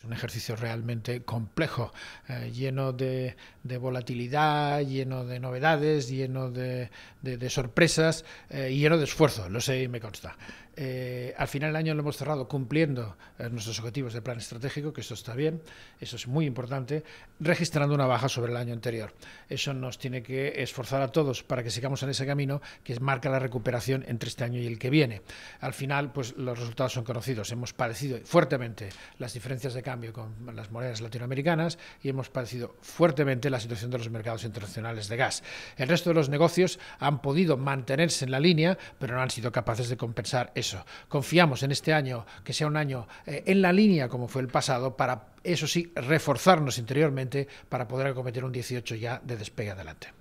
Es un ejercicio realmente complejo, eh, lleno de, volatilidad, lleno de novedades, lleno de, sorpresas eh, y lleno de esfuerzo, lo sé y me consta. Eh, al final del año lo hemos cerrado cumpliendo nuestros objetivos de plan estratégico, que eso está bien, eso es muy importante, registrando una baja sobre el año anterior. Eso nos tiene que esforzar a todos para que sigamos en ese camino que marca la recuperación entre este año y el que viene. Al final, pues los resultados son conocidos. Hemos padecido fuertemente las diferencias de cambio con las monedas latinoamericanas y hemos padecido fuertemente la situación de los mercados internacionales de gas. El resto de los negocios han podido mantenerse en la línea, pero no han sido capaces de compensar eso. Confiamos en este año que sea un año eh, en la línea como fue el pasado para, eso sí, reforzarnos interiormente para poder acometer un 18 ya de despegue adelante.